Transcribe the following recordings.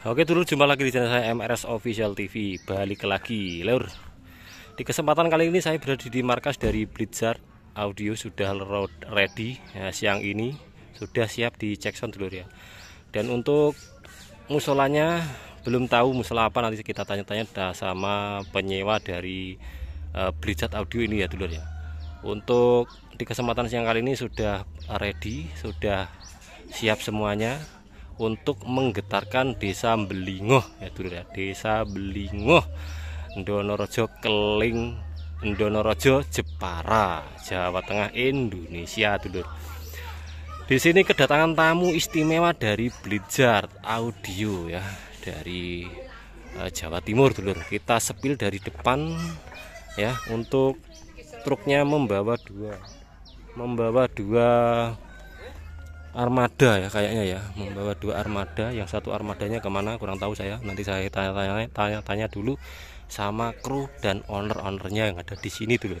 Oke dulu jumpa lagi di channel saya MRS Official TV Balik lagi lur Di kesempatan kali ini saya berada di markas dari Blizzard Audio sudah road ready ya, Siang ini sudah siap di check sound dulu ya Dan untuk musolanya belum tahu musola apa nanti kita tanya-tanya sama penyewa dari uh, Blizzard Audio ini ya dulur ya Untuk di kesempatan siang kali ini sudah ready Sudah siap semuanya untuk menggetarkan desa Belingoh ya dulu ya desa Belingoh Ndonorejo Keling Ndonorejo Jepara Jawa Tengah Indonesia dulu di sini kedatangan tamu istimewa dari Blizzard Audio ya dari eh, Jawa Timur dulu kita sepil dari depan ya untuk truknya membawa dua membawa dua armada ya kayaknya ya iya. membawa dua armada yang satu armadanya kemana kurang tahu saya nanti saya tanya-tanya tanya-tanya dulu sama kru dan owner-ownernya yang ada di sini dulu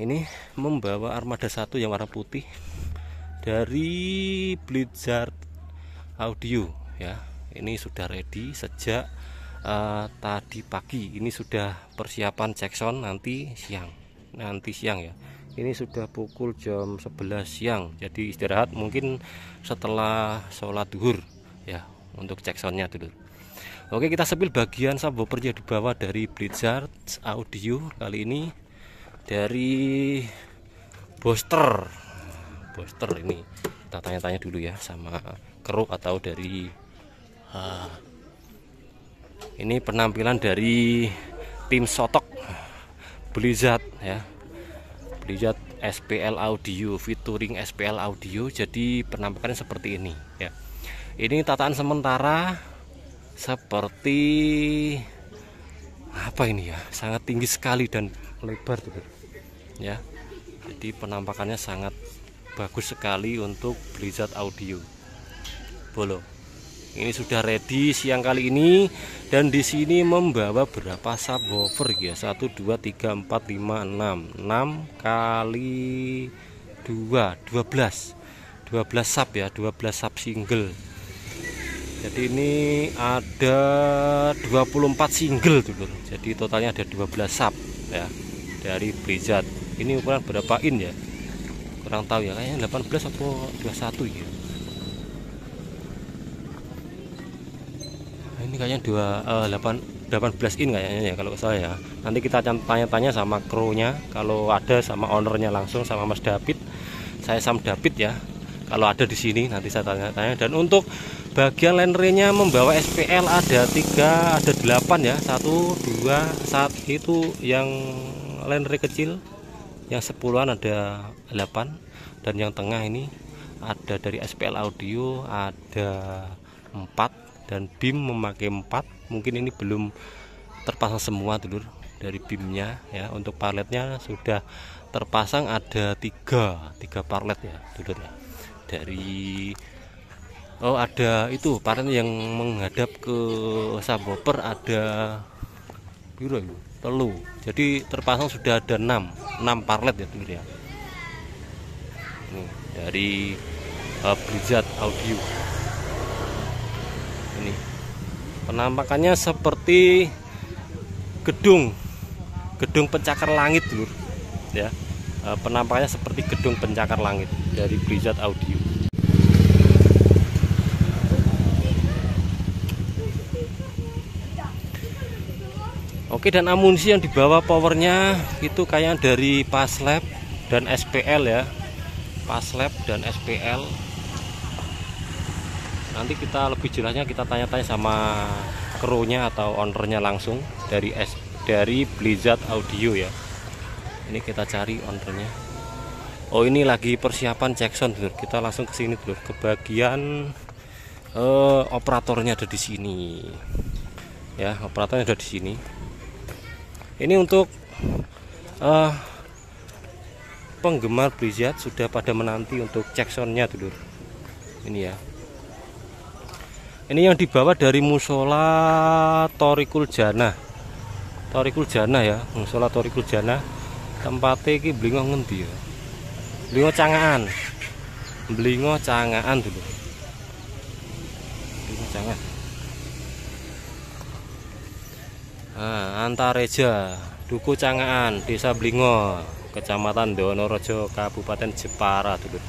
ini membawa armada satu yang warna putih dari Blizzard Audio ya ini sudah ready sejak uh, tadi pagi ini sudah persiapan Jackson nanti siang nanti siang ya ini sudah pukul jam 11 siang jadi istirahat mungkin setelah sholat duhur ya untuk cek soundnya dulu oke kita sepil bagian subwoofer yang dibawa dari Blizzard audio kali ini dari booster booster ini kita tanya-tanya dulu ya sama keruk atau dari uh, ini penampilan dari tim sotok Blizzard ya lihat SPL audio featuring SPL audio jadi penampakannya seperti ini ya ini tataan sementara seperti apa ini ya sangat tinggi sekali dan lebar tuh ya jadi penampakannya sangat bagus sekali untuk Blizzard Audio Bolo ini sudah ready siang kali ini dan di sini membawa berapa subwoofer gitu ya 1 2 3 4 5 6 6 kali 2 12 12 sub ya 12 sub single jadi ini ada 24 single dulu jadi totalnya ada 12 sub ya dari Blizzard ini ukuran berapa in ya kurang tahu ya kayaknya 18 atau 21 ya ini kayaknya dua uh, 8 18 in kayaknya ya kalau saya nanti kita tanya-tanya sama krunya kalau ada sama ownernya langsung sama Mas David saya Sam David ya kalau ada di sini nanti saya tanya-tanya dan untuk bagian line membawa SPL ada tiga ada delapan ya satu dua saat itu yang line kecil yang sepuluhan ada delapan dan yang tengah ini ada dari SPL audio ada empat dan BIM memakai 4 mungkin ini belum terpasang semua dulur dari BIMnya ya untuk parletnya sudah terpasang ada tiga tiga parlet ya dulur ya dari oh ada itu parlet yang menghadap ke saboper ada biru ya telu jadi terpasang sudah ada 6 6 parlet ya dulur ya Nih, dari uh, Blizzard Audio ini penampakannya seperti gedung gedung pencakar langit dulu ya e, penampakannya seperti gedung pencakar langit dari Blizzard Audio Oke dan amunisi yang dibawa powernya itu kayak dari paslab dan SPL ya paslab dan SPL nanti kita lebih jelasnya kita tanya-tanya sama krunya atau ownernya langsung dari S dari Blizzard Audio ya ini kita cari ownernya oh ini lagi persiapan Jackson dulu kita langsung ke sini dulu ke bagian eh, operatornya ada di sini ya operatornya ada di sini ini untuk eh, penggemar Blizzard sudah pada menanti untuk Jacksonnya dulu ini ya ini yang dibawa dari musola Torikul Jana Torikul Jana ya musola Torikul Jana tempatnya ini belingo ngendi ya belingo cangaan belingo cangaan dulu belingo cangaan Nah, Antareja, Duku Cangaan, Desa Blingo, Kecamatan Donorojo, Kabupaten Jepara dulu.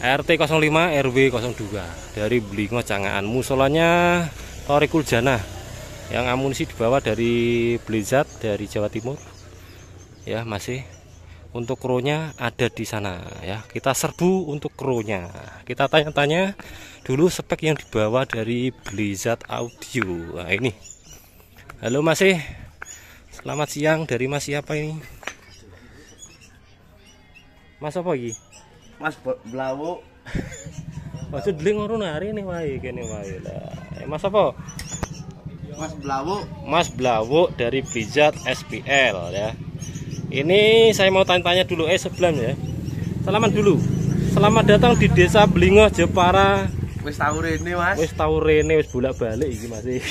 RT 05 RW 02 dari Blingo Cangaan musolanya Torikul Jana yang amunisi dibawa dari Blizzard dari Jawa Timur ya masih untuk kronya ada di sana ya kita serbu untuk kronya kita tanya-tanya dulu spek yang dibawa dari Blizzard Audio nah ini halo masih selamat siang dari mas siapa ini mas apa ini Mas Blawu Maksud dling ngono hari ini wae kene wae lah. Eh, mas apa? Mas Blawu. Mas Blawu dari Blizzard SPL ya. Ini saya mau tanya-tanya dulu eh sebelum ya. Selamat dulu. Selamat datang di Desa Blingo Jepara. Wis tau rene, Mas. Wis tau rene wis bolak-balik iki masih.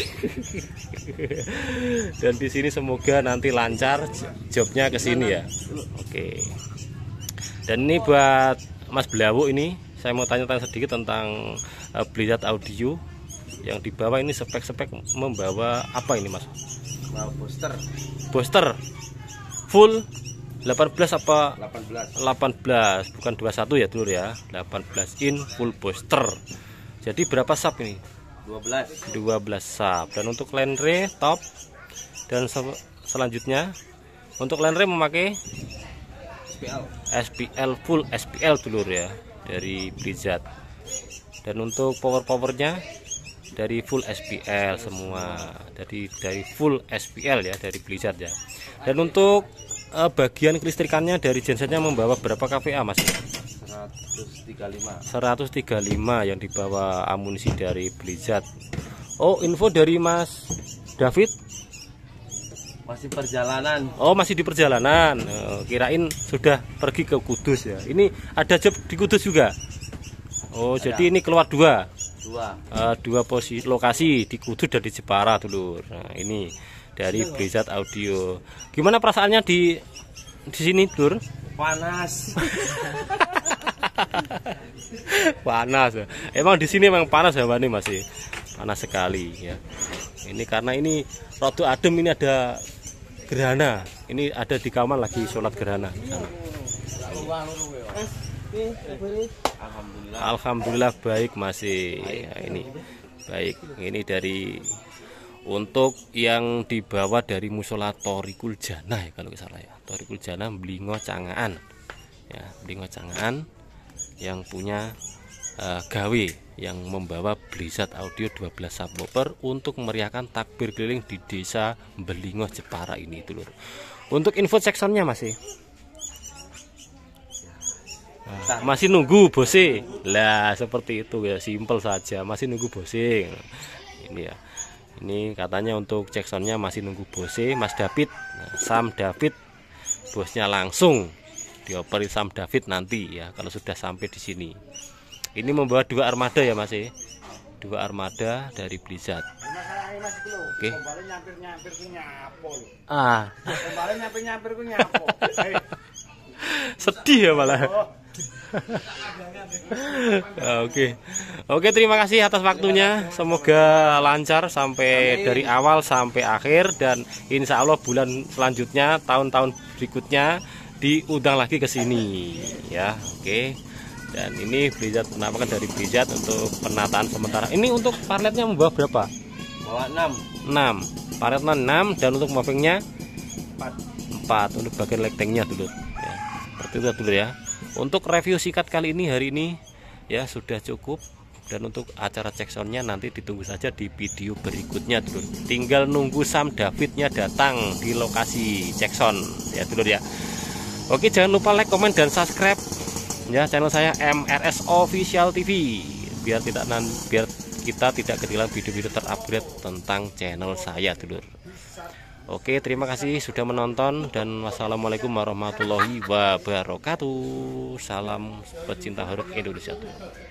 Dan di sini semoga nanti lancar jobnya ke sini ya. Oke. Okay. Dan ini buat Mas Beliau ini saya mau tanya-tanya sedikit tentang uh, Blizzard Audio yang dibawa ini spek-spek membawa apa ini Mas? Bawa booster. Booster. Full 18 apa 18 18 bukan 21 ya dulur ya 18 in full booster jadi berapa sub ini 12 12 sub dan untuk lenre top dan sel selanjutnya untuk lenre memakai SPL SPL full SPL dulur ya dari Blizzard dan untuk power powernya dari full SPL semua dari dari full SPL ya dari Blizzard ya dan untuk uh, bagian kelistrikannya dari gensetnya membawa berapa kVA mas 135 135 yang dibawa amunisi dari Blizzard Oh info dari mas David masih perjalanan. Oh, masih di perjalanan. Eh, kirain sudah pergi ke Kudus ya. Ini ada job di Kudus juga. Oh, ada. jadi ini keluar dua. Dua. Uh, dua posisi lokasi di Kudus dan di Jepara, dulu Nah, ini dari Blizzard Audio. Gimana perasaannya di di sini, tur Panas. panas. Ya. Emang di sini emang panas ya, ini masih panas sekali ya. Ini karena ini rotu adem ini ada gerhana. Ini ada di kamar lagi sholat gerhana. Alhamdulillah. Alhamdulillah baik masih. Ya, ini baik. Ini dari untuk yang dibawa dari musola Torikul Jana ya kalau salah ya. Torikul Jana Blingo Cangaan. Ya, Blingo Cangaan yang punya uh, gawe yang membawa Blizzard Audio 12 subwoofer untuk meriahkan takbir keliling di desa Belingo Jepara ini itu lur. Untuk info sectionnya masih e? nah, masih nunggu bose lah seperti itu ya simple saja masih nunggu bosing ini ya ini katanya untuk Jacksonnya masih nunggu bose Mas David nah, Sam David bosnya langsung dioperi Sam David nanti ya kalau sudah sampai di sini ini membawa dua armada ya Mas eh. Dua armada dari Blizzard. Oke. Okay. Ah. Sedih ya malah. Ah, oke. Oke, okay, terima kasih atas waktunya. Semoga lancar sampai dari awal sampai akhir dan insya Allah bulan selanjutnya, tahun-tahun berikutnya diundang lagi ke sini ya. Oke. Okay dan ini kenapa kan dari Blizzard untuk penataan sementara ini untuk parletnya membawa berapa? bawa 6 6 Parletnya 6 dan untuk mappingnya? 4 4 untuk bagian lektengnya dulu ya, seperti itu dulu ya untuk review sikat kali ini hari ini ya sudah cukup dan untuk acara cek soundnya nanti ditunggu saja di video berikutnya dulu tinggal nunggu Sam Davidnya datang di lokasi cek sound ya dulu ya Oke jangan lupa like, komen, dan subscribe ya channel saya MRS Official TV biar tidak nan biar kita tidak ketinggalan video-video terupdate tentang channel saya tidur Oke terima kasih sudah menonton dan wassalamualaikum warahmatullahi wabarakatuh salam pecinta huruf Indonesia dulur.